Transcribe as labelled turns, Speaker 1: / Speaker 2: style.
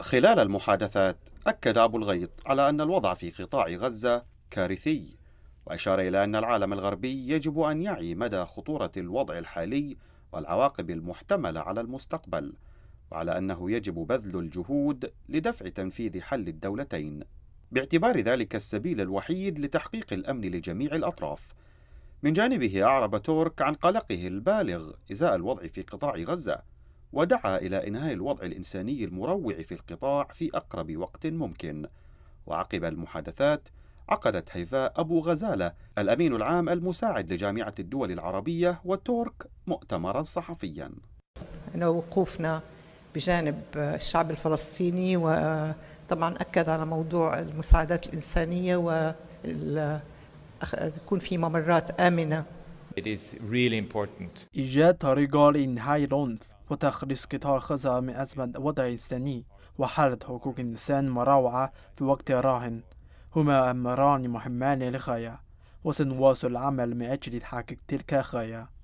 Speaker 1: خلال المحادثات أكد أبو الغيط على أن الوضع في قطاع غزة كارثي وأشار إلى أن العالم الغربي يجب أن يعي مدى خطورة الوضع الحالي والعواقب المحتملة على المستقبل وعلى أنه يجب بذل الجهود لدفع تنفيذ حل الدولتين باعتبار ذلك السبيل الوحيد لتحقيق الأمن لجميع الأطراف من جانبه أعرب تورك عن قلقه البالغ إزاء الوضع في قطاع غزة ودعا إلى إنهاء الوضع الإنساني المروع في القطاع في أقرب وقت ممكن وعقب المحادثات عقدت هيفاء أبو غزالة الأمين العام المساعد لجامعة الدول العربية والتورك مؤتمرا صحفيا
Speaker 2: أنا وقوفنا بجانب الشعب الفلسطيني وطبعا أكد على موضوع المساعدات الإنسانية
Speaker 1: ويكون
Speaker 2: في ممرات آمنة
Speaker 3: It is really important.
Speaker 4: إيجاد طريقة لإنهاء العنف وتخليص قطاع خزا من أزمة وضع إنساني وحالة حقوق الإنسان مروعة في وقت راهن هما أمران مهمان للغاية وسنواصل العمل من أجل تحقيق تلك الغاية